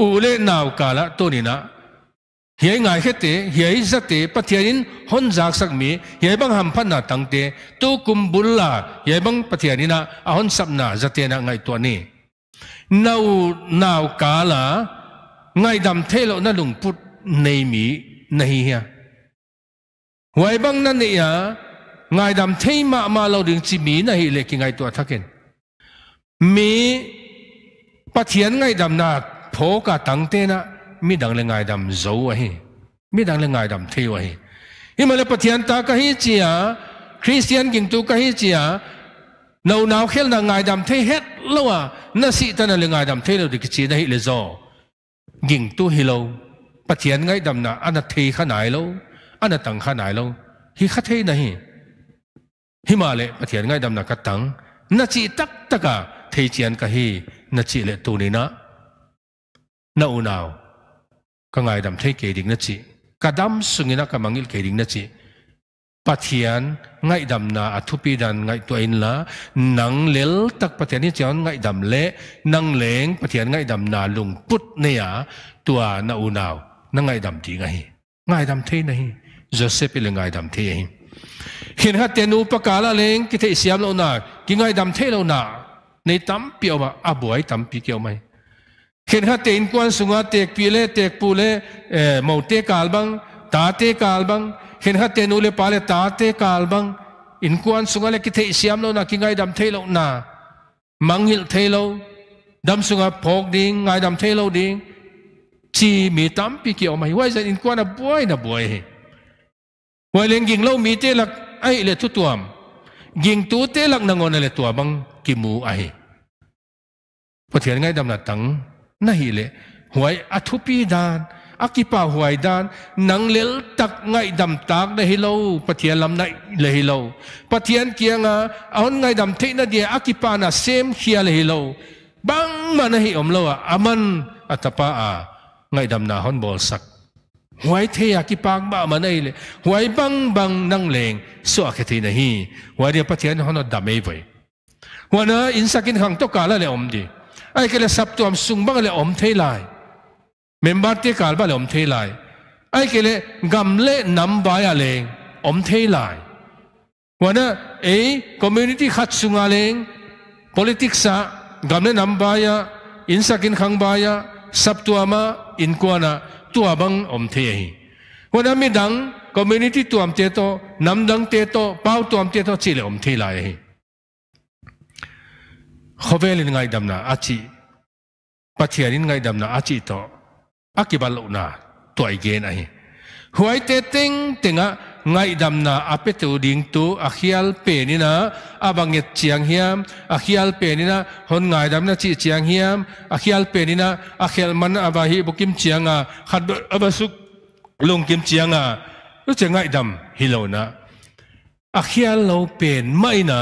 u le nau ka la to ni na hiai ngai khe te hiai za te in hon jak sak mi hi ai bang ham phan na tang te tu kum bul la hi ai bang na a hon sap na za te na ngai to ni nau nau ka la ngai dam the lo na lung put nei mi nei hi Wai bang vâng na ni ya ngai dam thei ma ma lo ding chi mi na hi lệ ki ngai tu athakin. Mi pathian ngai dam na pho ka tang te na mi dang le ngai dam zo a hi. Mi dang le ngai dam thei wa hi. Hi ma le pathian ta ka hi chi ya Christian king tu ka hi chi ya nâu nào khi là ngài đàm thế hết lâu à na sĩ ta là ngài đàm thế là được chỉ hi là do nhìn tu hi lâu bắt thiền ngay đàm là ăn thế khá nải lâu ana tang kha nai lâu, khi kha thei na hi mà lệ, le a ngay ngai dam na ka tang chỉ chi tất cả thei chian ka hi na chỉ lệ tu ni na na u nào thấy ngai dam thei chỉ, ding na sung ka dam mang ka mangil ke ding na chi pathian ngai dam na athupi đàn ngay tu in la nang lel tak pathian ni ngay ngai lệ, năng nang leng pathian ngay dam na lung put ne ya tua na u nào na ngai dam ti ngay ngai dam thei na Joseph là ngài đam thế hiện hạt tiền upa cả là lên cái thế xiêm lâu nà cái ngài đam thế lâu nà này tắm biểu mà à buổi tắm bị kiểu mày hiện hạt tiền quan sunga tiệc pi lệ tiệc pu lệ ờ, màu tiệc cà băng tá tiệc cà băng hiện hạt tiền ule pa lệ tá tiệc cà băng in quan sunga lệ cái thế xiêm lâu na, cái ngài đam thế lâu na, mang hiệu thế lâu đam sunga phok đi ngài đam thế lâu đi chi mi tam pi kiểu mày vậy giờ in quan là buổi là buổi วยเลงยิงเล่ามีเตลักไอเลทุตัวมยิงตูเตลักนางอนเลตัวบังกิมูไอพอเถียนไงดำนัดตังนั่นฮิเลหวยอัฐพีดานอักิปาหวยดานนังเลลตักไงดำตากได้ฮิเลาปะเถียนลำไนเลยฮิเลาปะเถียนเกียงอ่ะเอาไงดำเทนเดียอักิปานะเซมเฮียเลยฮิเลาบังมาันฮิอมเลาอ่ะอามันอัตปาอ่ะไงดำนาฮอนบอลสัก huai thea ki pang ba man ai le huai bang bang nang leng so khe thi na hi huai dia pathian hono da mei vai wana in sakin khang to kala le om di ai kele sap tu am sung bang là om thei lại, member te kal ba le om thei lại. ai cái kele gam le nam ba ya le om thei lai wana ấy community khat sunga à leng politics à, à, sa gam le nam ba à, in in khang ba à, sap tu ama in kwana tua bang om the wa da mi dang community tuam te to nam dang te to pau tuam te to chile om the lai khovelin ngai damna achi pathianin ngai damna achi to akibalo na tuai gen ai huai te ting tinga ngai dam na a pe tu ding tu a khial pe na a chiang hiam a à khial pe na hon ngai dam na chi chiang hiam a à khial pe na a à khel man abahi ba bukim chiang a khat a ba suk lung kim chiang a lu che ngay dam hi lo na a lo pen mai na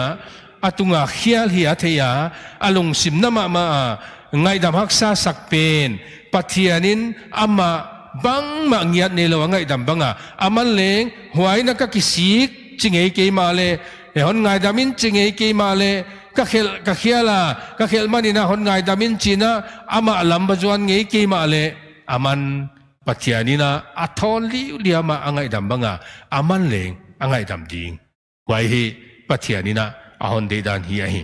atunga khial hi atheya alung sim nama ma ngai dam hak sa sak pen pathianin ama bang ma ngiat ne lo ngai dam banga aman leng huai na ka kisik chingei ke ma le e hon ngai damin chingei ke ma le ka khel ka khiala ka khel mani na hon ngai damin china ama lamba juan ngei ke ma le aman pathiani na athon à, li liama angai à dam banga aman leng vâng angai à, dam ding huai hi pathiani na ahon de dan hi hi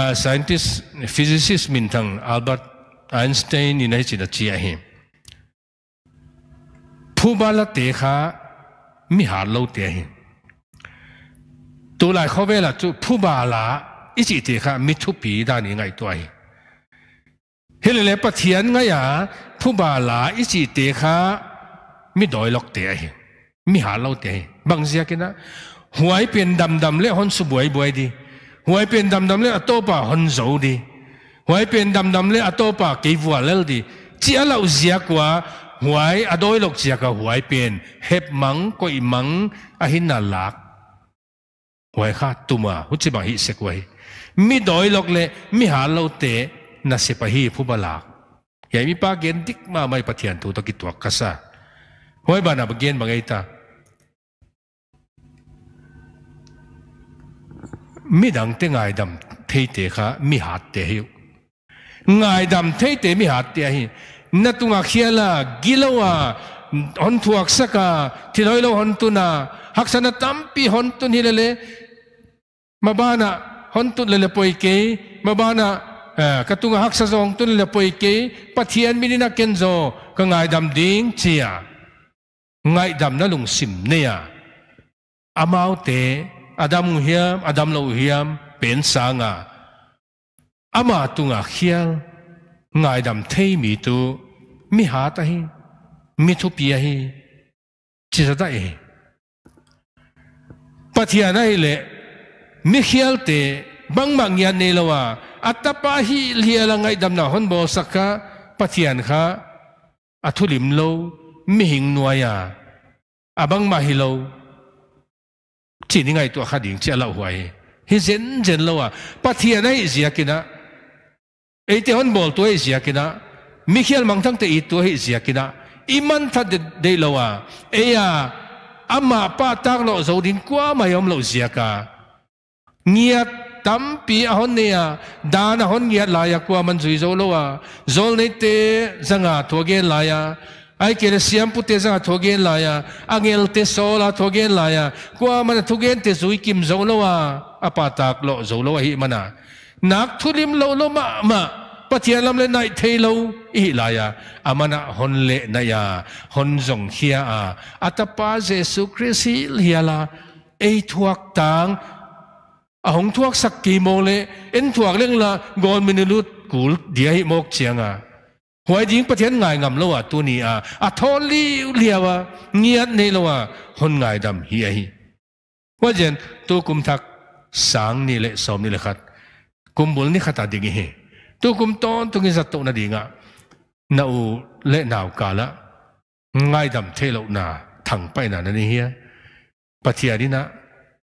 a scientist, physicist min thang Albert Einstein in ai chỉ là chia him phu ba la tế kha, mi hà lâu tế him tu lai khó về là tu phu ba la, ít chỉ tế kha, mi thu pi đa ni ngay tuổi hiện là bất thiện ngay à phu ba la ít chỉ tế khá mi đòi lọc tế him mi hà lâu tế him bằng gì cái đó huái biến đầm đầm lẽ hôn su buổi buổi đi huái biến đầm đầm lẽ tô bà hôn dấu đi huai pen dam dam le atopa ke vua lel di chi ala uzia kwa huai adoi lok chia ka huai pen hep mang ko i mang a hin na lak huai kha tuma hu chi bang hi se kwai mi doi lok le mi ha lo te na se pa hi phu balak ya mi pa gen dik ma mai pathian tu to ki tuak kasa huai bana bagian bangai ta mi dang te ngai dam thei te kha mi hat te hiu ngài đam thấy tế mi hạt tia hi na tunga khiala gilawa à, hon thuak saka thiloilo hon tuna haksana tampi hon tun à. hilele mabana hon tun lele poike mabana à, katunga haksa zong tun lele poike pathian minina kenzo ka ngai dam ding chia ngai dam na lung sim neya amau te adam hiam adam lo hiam pen sanga ama tu nga khial ngai dam thei mi tu mi ha ta hi mi thu pi hi chi sa dai e. pathia nai le mi khial te bang bang yan ne lawa atapa hi lia la ngai dam na hon bo saka pathian kha athulim lo mi hing nuaya abang ma hi lo chỉ những ngày tu khá đỉnh chia lâu hoài hi zen zen lâu à pathian ấy gì à ไอ้ที่ฮันบอลตัวไอ้เสียกินะมิเคิลมังทั้งแต่อีตัวไอ้เสียกินะอีมันทัดเดลว่าไอ้ยาอามาป้าตักเราโซดินกว่ามายอมเราเสียกาเงียดตั้มปีอ่ะฮันเนี่ยดานะฮันเงียดลายกว่ามันสุยโซโลว่าโซลนี่เตะสังอาทัวเกนลายา ai kể siam pu te zang thogen la ya angel te so la thogen la ya kwa man thogen te zui kim zo lo wa apa tak lo zo lo hi mana นักทุลิมเราเรามามาปัจเจียลำเลนในเทโลอิลายะอามานะฮอนเลนายะฮนจงเฮียอาอัตปาเจสุคริสิลียลาเอทวักตังอาหงทวักสักกีโมเลเอ็นทวักเรื่องละกอนมินิลุตกูลเดียหิโมกเชียงอาหวยจิงปัจเจีนไงงำเลวะตัวนี้อาอัทโลี่เลียวะเงียดเนี่ยลวะฮนไงดำเฮียฮีว่าเจนตัวกุมทักสางนี่แหละสมนี่แหละครับ kumbul ni khata ding hi tu kum ton tu ngin zatu na dinga na u le nau kala ngai dam thelo na thang pai na ni hi pathia ni na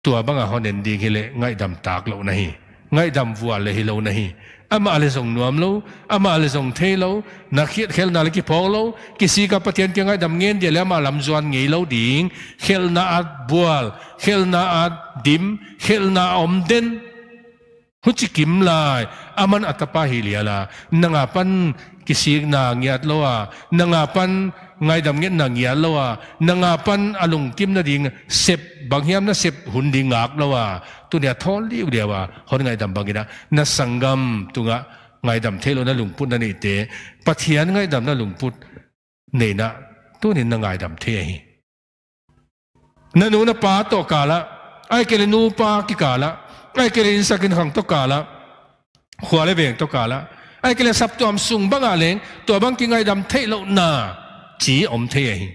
tu abanga honen ding hi le ngai dam tak lo na hi ngai dam vua le hi lo na hi ama ale song nuam lo ama ale song the lo na khiet khel na le ki phong lo ki si ka pathian ke ngai dam ngen de le ma lam zuan ngei lo ding khel na at bual khel na at dim khel na om den หุจิกิมลายอามันอัตปาฮิเลียลานังอาปันกิสิกนางยัดลวานังอาปันไงดำเงียนางยัดลวานังอาปันอารมณ์กิมนาดิงเสบบางเฮียมนะเสบหุ่นดิงอักลวาตัวเนี่ยทอลิวเดียว่าคนไงดำบางกินะนัสังกัมตุงะไงดำเทโลนาลุงพุทธนี่เตปะเทียนไงดำนาลุงพุทธเนี่ยนะตัวเนี้ยนังไงดำเทนันู้นะปาโตกาละไอ้เกลนูปากิกาละ ai kia lên sa kinh hàng to cả là khóa lấy về tốc cả là ai kia là sắp tuam sung băng à lên tua băng kinh ai đam thấy lộ na, chỉ om thế ấy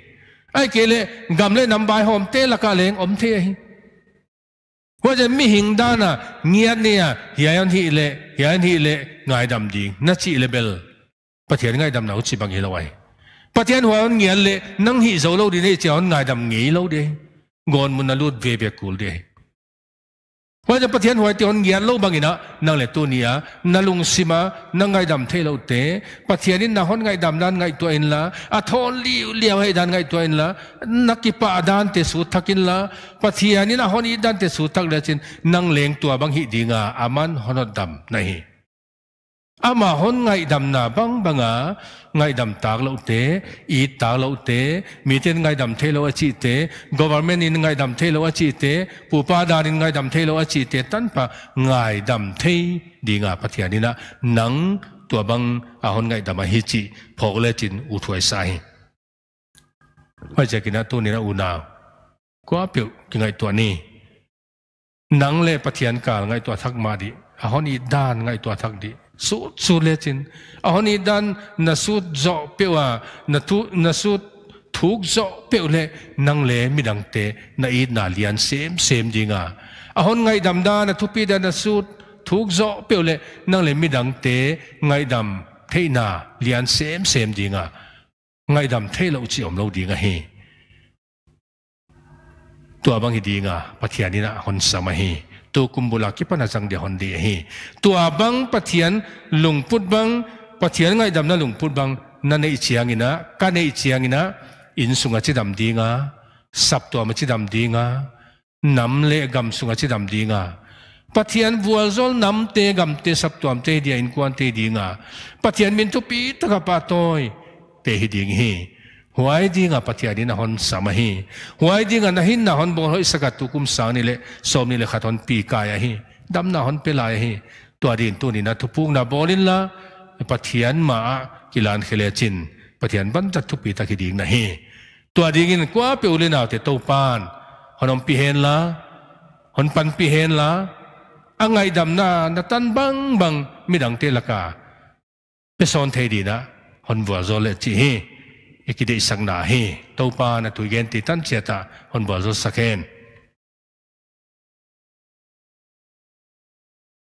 ai kia là gam lên nằm bài hôm tê là cả lên om thế ấy hoặc là mi hình da na nghĩa nè hiện hi lệ hiện hi lệ ngài đam đi nó chỉ level bất thiện ngài đam nào chỉ bằng hi là vậy bất thiện hoa nghĩa lệ năng hi dấu lâu đi này chỉ ngài đam nghĩ lâu đi ngon muốn là luôn về việc cũ đi ว่าจะประเทีหวยตีนเงียนโลบางอีนะนั่งเลตัวเนียนลุงสิมานั่งไงดำเทลวเตะประเทีนนี่นั่งหอนไงดำนั่นไงตัวเองละอ่ทอนลีเลียวให้ดันไงตัวเองละนักกีฬาดานเตสูทักินละประเทีนนี่นั่งหอนอีดันเตสูทักเลจินนั่งเลงตัวบางฮิดีงาอามันหอนดำนี่ ama hon ngai dam na bang banga ngai dam tak lo te i tak lo te mi ten ngai dam the lo chi te government in ngai dam the lo chi te pu pa da in ngai dam the lo chi te tan pa ngai dam the di nga pathia ni na nang tua bang a hon ngai dam hi chi phok le chin u thoi sai ma ja kina tu ni na u na ko pe ki ngai tua ni nang le pathian kal ngai tua thak ma di a hon i dan ngai tua thak di su chu le chin a honi dan na su zo pewa na tu na su thuk zo peu le nang le mi dang te na i na lian sem sem dinga a hon ngai dam da na thu pi da na su thuk zo peu le nang le mi dang te ngai dam thế na lian sem sem dinga ngai dam thế lo chi om lo dinga hi tua bang hi dinga pathianina hon sama hi tu kumbula ki pana zang de hondi hi tu abang pathian lungput bang pathian ngai damna put bang na nei chiangina ka nei ina in sunga chi dam dinga sap tu ma chi dam dinga nam le gam sunga chi dam dinga pathian bual zol nam te gam te sap tu am te dia in kwan te dinga pathian min tu pi ta ka pa toy pe hi ding hi Huay di nga patia na hon samahi. Huay di nga nahin na hon bong hoi sakat tukum sang nile som nile khaton pi kaya hi. Dam na hon pelaya hi. Tua din tu ni na tupung na bolin la patian ma kilan khile chin. Patian ban tat tupi ta kiding na hi. Tua dingin kwa pe ulin na te tau pan. Honom pi hen la. Hon pan pi hen la. Angai dam na natan bang bang midang te laka. Peson te di na hon vua zo le chi hi ikide isang na hi topa na tuigen ti tan siata on bazo sakhen